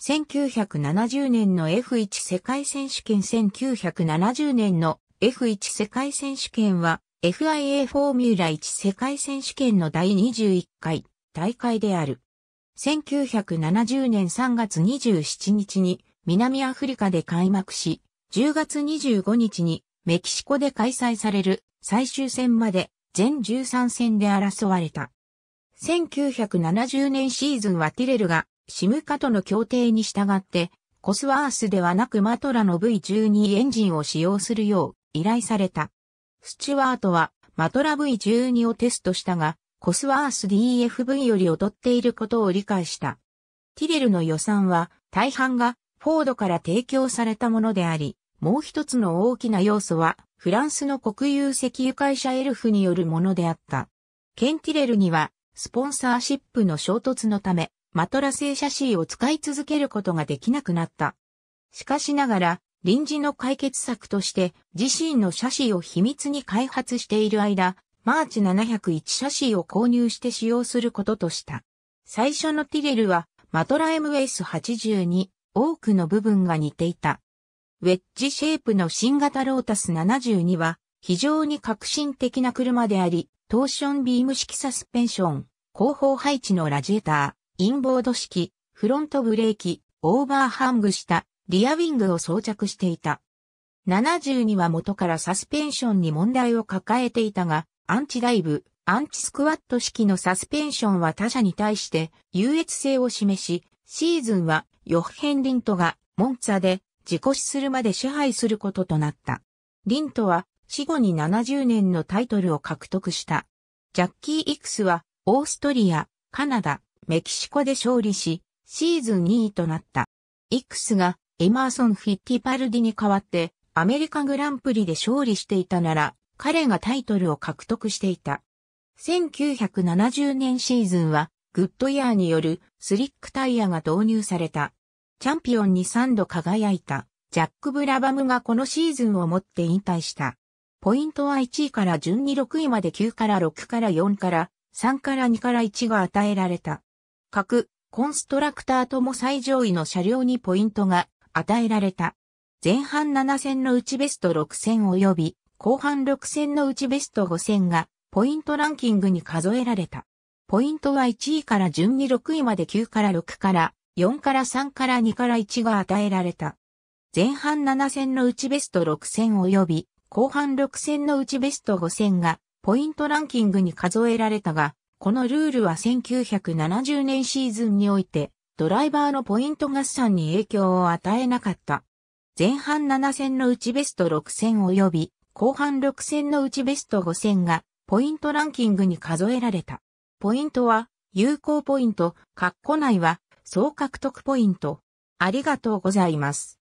1970年の F1 世界選手権1970年の F1 世界選手権は FIA フォーミュラ1世界選手権の第21回大会である。1970年3月27日に南アフリカで開幕し、10月25日にメキシコで開催される最終戦まで全13戦で争われた。1970年シーズンはティレルがシムカとの協定に従って、コスワースではなくマトラの V12 エンジンを使用するよう依頼された。スチュワートはマトラ V12 をテストしたが、コスワース DFV より劣っていることを理解した。ティレルの予算は大半がフォードから提供されたものであり、もう一つの大きな要素はフランスの国有石油会社エルフによるものであった。ケンティレルにはスポンサーシップの衝突のためマトラ製シャシーを使い続けることができなくなった。しかしながら、臨時の解決策として自身のシャシーを秘密に開発している間、マーチ701シャシーを購入して使用することとした。最初のティレルはマトラ MS80 に多くの部分が似ていた。ウェッジシェイプの新型ロータス72は非常に革新的な車であり、トーションビーム式サスペンション、後方配置のラジエーター、インボード式、フロントブレーキ、オーバーハングしたリアウィングを装着していた。72は元からサスペンションに問題を抱えていたが、アンチダイブ、アンチスクワット式のサスペンションは他社に対して優越性を示し、シーズンはヨッヘン・リントがモンツァで自己死するまで支配することとなった。リントは死後に70年のタイトルを獲得した。ジャッキー・イクスはオーストリア、カナダ、メキシコで勝利し、シーズン2位となった。イクスがエマーソン・フィッティパルディに代わってアメリカグランプリで勝利していたなら、彼がタイトルを獲得していた。1970年シーズンは、グッドイヤーによるスリックタイヤが導入された。チャンピオンに3度輝いた、ジャック・ブラバムがこのシーズンをもって引退した。ポイントは1位から順に6位まで9から6から4から3から2から1が与えられた。各コンストラクターとも最上位の車両にポイントが与えられた。前半7戦のうちベスト6戦及び後半6戦のうちベスト5戦がポイントランキングに数えられた。ポイントは1位から順に6位まで9から6から4から3から2から1が与えられた。前半7戦のうちベスト6戦及び後半6戦のうちベスト5戦がポイントランキングに数えられたが、このルールは1970年シーズンにおいて、ドライバーのポイント合算に影響を与えなかった。前半7戦のうちベスト6戦及び、後半6戦のうちベスト5戦が、ポイントランキングに数えられた。ポイントは、有効ポイント、括弧内は、総獲得ポイント。ありがとうございます。